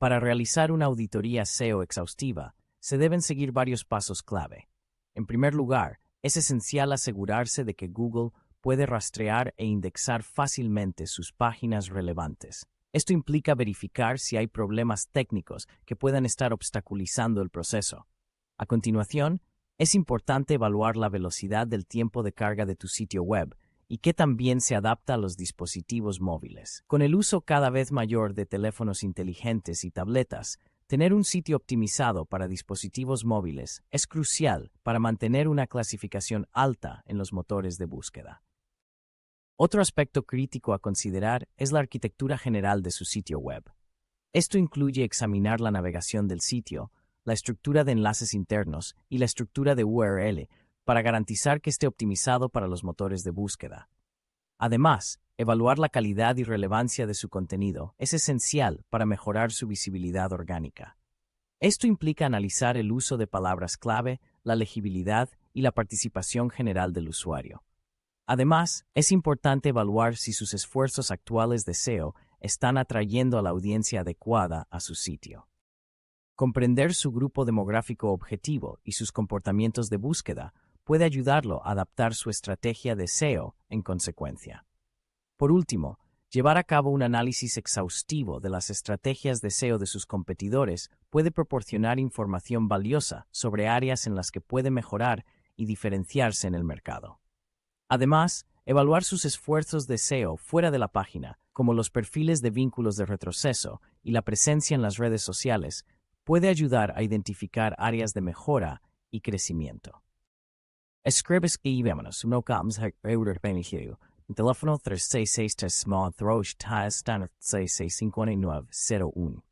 Para realizar una auditoría SEO exhaustiva, se deben seguir varios pasos clave. En primer lugar, es esencial asegurarse de que Google puede rastrear e indexar fácilmente sus páginas relevantes. Esto implica verificar si hay problemas técnicos que puedan estar obstaculizando el proceso. A continuación, es importante evaluar la velocidad del tiempo de carga de tu sitio web y que también se adapta a los dispositivos móviles. Con el uso cada vez mayor de teléfonos inteligentes y tabletas, tener un sitio optimizado para dispositivos móviles es crucial para mantener una clasificación alta en los motores de búsqueda. Otro aspecto crítico a considerar es la arquitectura general de su sitio web. Esto incluye examinar la navegación del sitio, la estructura de enlaces internos y la estructura de URL para garantizar que esté optimizado para los motores de búsqueda. Además, evaluar la calidad y relevancia de su contenido es esencial para mejorar su visibilidad orgánica. Esto implica analizar el uso de palabras clave, la legibilidad y la participación general del usuario. Además, es importante evaluar si sus esfuerzos actuales de SEO están atrayendo a la audiencia adecuada a su sitio. Comprender su grupo demográfico objetivo y sus comportamientos de búsqueda puede ayudarlo a adaptar su estrategia de SEO en consecuencia. Por último, llevar a cabo un análisis exhaustivo de las estrategias de SEO de sus competidores puede proporcionar información valiosa sobre áreas en las que puede mejorar y diferenciarse en el mercado. Además, evaluar sus esfuerzos de SEO fuera de la página, como los perfiles de vínculos de retroceso y la presencia en las redes sociales, puede ayudar a identificar áreas de mejora y crecimiento. Escreva escrevíamos, não ficamos regularmente. O telefone 366 363 9901.